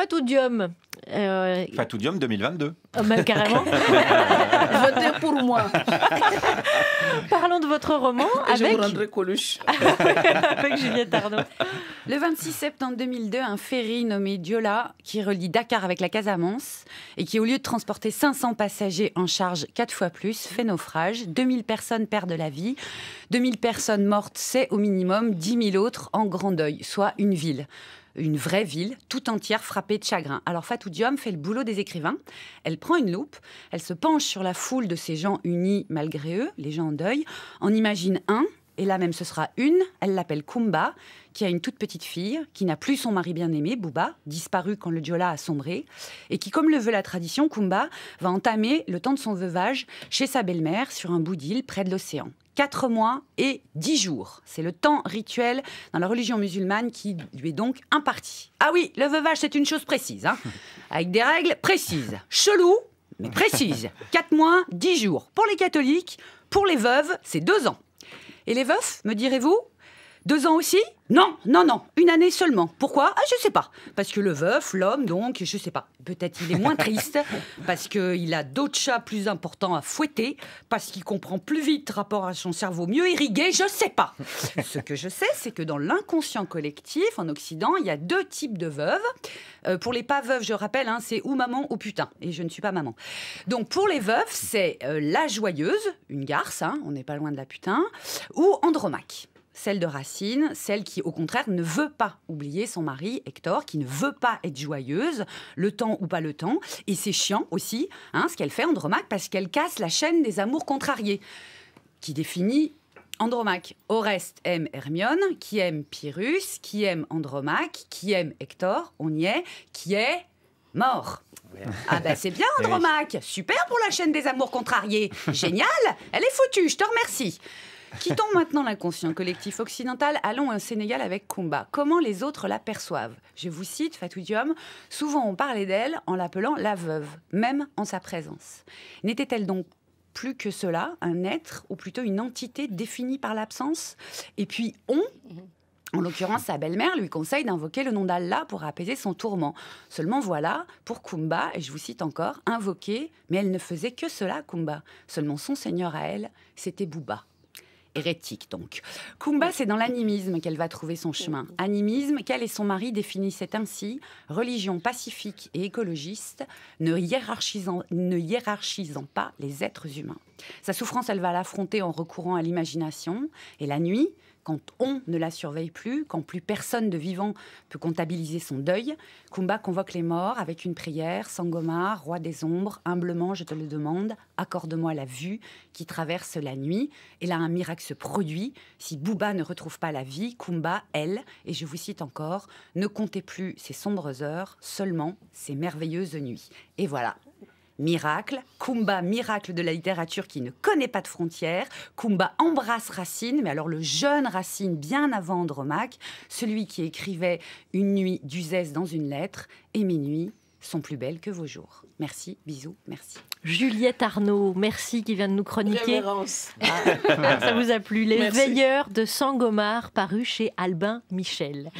Pas tout dium. Euh... Diom, 2022. Même carrément. Votez pour moi. Parlons de votre roman avec... Je vous rendrai Coluche. avec Juliette Arnaud. Le 26 septembre 2002, un ferry nommé Diola, qui relie Dakar avec la Casamance, et qui, au lieu de transporter 500 passagers en charge 4 fois plus, fait naufrage. 2000 personnes perdent la vie. 2000 personnes mortes, c'est au minimum 10 000 autres en grand deuil, soit une ville une vraie ville tout entière frappée de chagrin. Alors Fatou fait le boulot des écrivains. Elle prend une loupe, elle se penche sur la foule de ces gens unis malgré eux, les gens en deuil, en imagine un, et là même ce sera une, elle l'appelle Kumba, qui a une toute petite fille, qui n'a plus son mari bien-aimé, Bouba, disparu quand le Diola a sombré, et qui, comme le veut la tradition, Kumba va entamer le temps de son veuvage chez sa belle-mère sur un bout d'île près de l'océan. 4 mois et 10 jours. C'est le temps rituel dans la religion musulmane qui lui est donc imparti. Ah oui, le veuvage, c'est une chose précise, hein. avec des règles précises. Chelou, mais précises. 4 mois, 10 jours. Pour les catholiques, pour les veuves, c'est 2 ans. Et les veufs, me direz-vous deux ans aussi Non, non, non, une année seulement. Pourquoi Ah, je sais pas. Parce que le veuf, l'homme, donc, je sais pas. Peut-être il est moins triste, parce qu'il a d'autres chats plus importants à fouetter, parce qu'il comprend plus vite rapport à son cerveau mieux irrigué, je sais pas. Ce que je sais, c'est que dans l'inconscient collectif, en Occident, il y a deux types de veuves. Euh, pour les pas veuves, je rappelle, hein, c'est ou maman ou putain, et je ne suis pas maman. Donc pour les veuves, c'est euh, la joyeuse, une garce, hein, on n'est pas loin de la putain, ou Andromaque celle de Racine, celle qui, au contraire, ne veut pas oublier son mari, Hector, qui ne veut pas être joyeuse, le temps ou pas le temps. Et c'est chiant aussi, hein, ce qu'elle fait, Andromaque, parce qu'elle casse la chaîne des amours contrariés, qui définit Andromaque. Oreste aime Hermione, qui aime Pyrrhus, qui aime Andromaque, qui aime Hector, on y est, qui est mort. Ah ben c'est bien Andromaque, super pour la chaîne des amours contrariés, génial, elle est foutue, je te remercie. Quittons maintenant l'inconscient collectif occidental, allons au Sénégal avec Kumba. Comment les autres l'aperçoivent Je vous cite Fatou Diom, souvent on parlait d'elle en l'appelant la veuve, même en sa présence. N'était-elle donc plus que cela, un être, ou plutôt une entité définie par l'absence Et puis on en l'occurrence, sa belle-mère lui conseille d'invoquer le nom d'Allah pour apaiser son tourment. Seulement voilà, pour Kumba, et je vous cite encore, invoquer, mais elle ne faisait que cela, Kumba. Seulement son seigneur à elle, c'était Bouba hérétique donc. Kumba, c'est dans l'animisme qu'elle va trouver son chemin. Animisme qu'elle et son mari définissaient ainsi, religion pacifique et écologiste, ne hiérarchisant pas les êtres humains. Sa souffrance, elle va l'affronter en recourant à l'imagination, et la nuit, quand on ne la surveille plus, quand plus personne de vivant peut comptabiliser son deuil, Kumba convoque les morts avec une prière, Sangoma, roi des ombres, humblement je te le demande, accorde-moi la vue qui traverse la nuit. Et là, un miracle se produit. Si Bouba ne retrouve pas la vie, Kumba, elle, et je vous cite encore, ne comptez plus ces sombres heures, seulement ces merveilleuses nuits. Et voilà, miracle. Kumba, miracle de la littérature qui ne connaît pas de frontières. Kumba embrasse Racine, mais alors le jeune Racine, bien avant Andromaque, celui qui écrivait Une nuit d'Uzès dans une lettre et Minuit sont plus belles que vos jours. Merci, bisous, merci. Juliette Arnaud, merci qui vient de nous chroniquer. Ah, ça vous a plu. Les Veilleurs de Sangomar, paru chez Albin Michel.